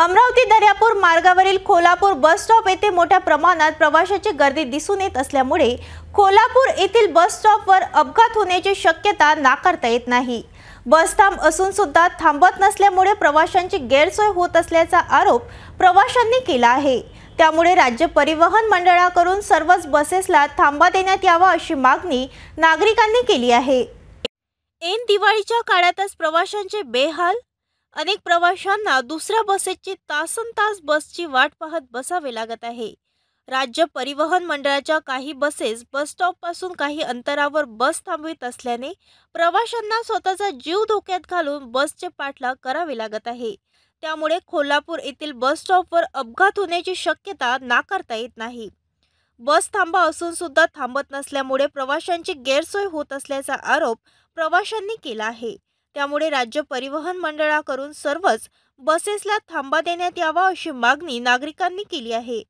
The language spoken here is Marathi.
अमरावती दर्यापूर मार्गावरील कोल्हापूर बस स्टॉप येथे मोठ्या प्रमाणात प्रवाशाची गर्दी दिसून येत असल्यामुळे कोल्हापूर येथील बस स्टॉपवर अपघात होण्याची शक्यता नाकारता येत नाही बस थांब असून सुद्धा थांबत नसल्यामुळे प्रवाशांची गैरसोय होत असल्याचा आरोप प्रवाशांनी केला आहे त्यामुळे राज्य परिवहन मंडळाकडून सर्वच बसेसला थांबा देण्यात यावा अशी मागणी नागरिकांनी केली आहे ऐन दिवाळीच्या काळातच प्रवाशांचे बेहाल अनेक प्रवाशांना दुसऱ्या बसेसची तासन तास बसची वाट पाहत बसावे लागत आहे राज्य परिवहन मंडळाच्या काही बसेस बस पासून काही अंतरावर बस थांबवित असल्याने प्रवाशांना स्वतःचा जीव धोक्यात घालून बसचे पाठलाग करावे लागत आहे त्यामुळे कोल्हापूर येथील बस स्टॉपवर अपघात होण्याची शक्यता नाकारता येत नाही बस थांबा असून सुद्धा थांबत नसल्यामुळे प्रवाशांची गैरसोय होत असल्याचा आरोप प्रवाशांनी केला आहे त्यामुळे राज्य परिवहन मंडळाकडून सर्वच बसेसला थांबा देण्यात यावा अशी मागणी नागरिकांनी केली आहे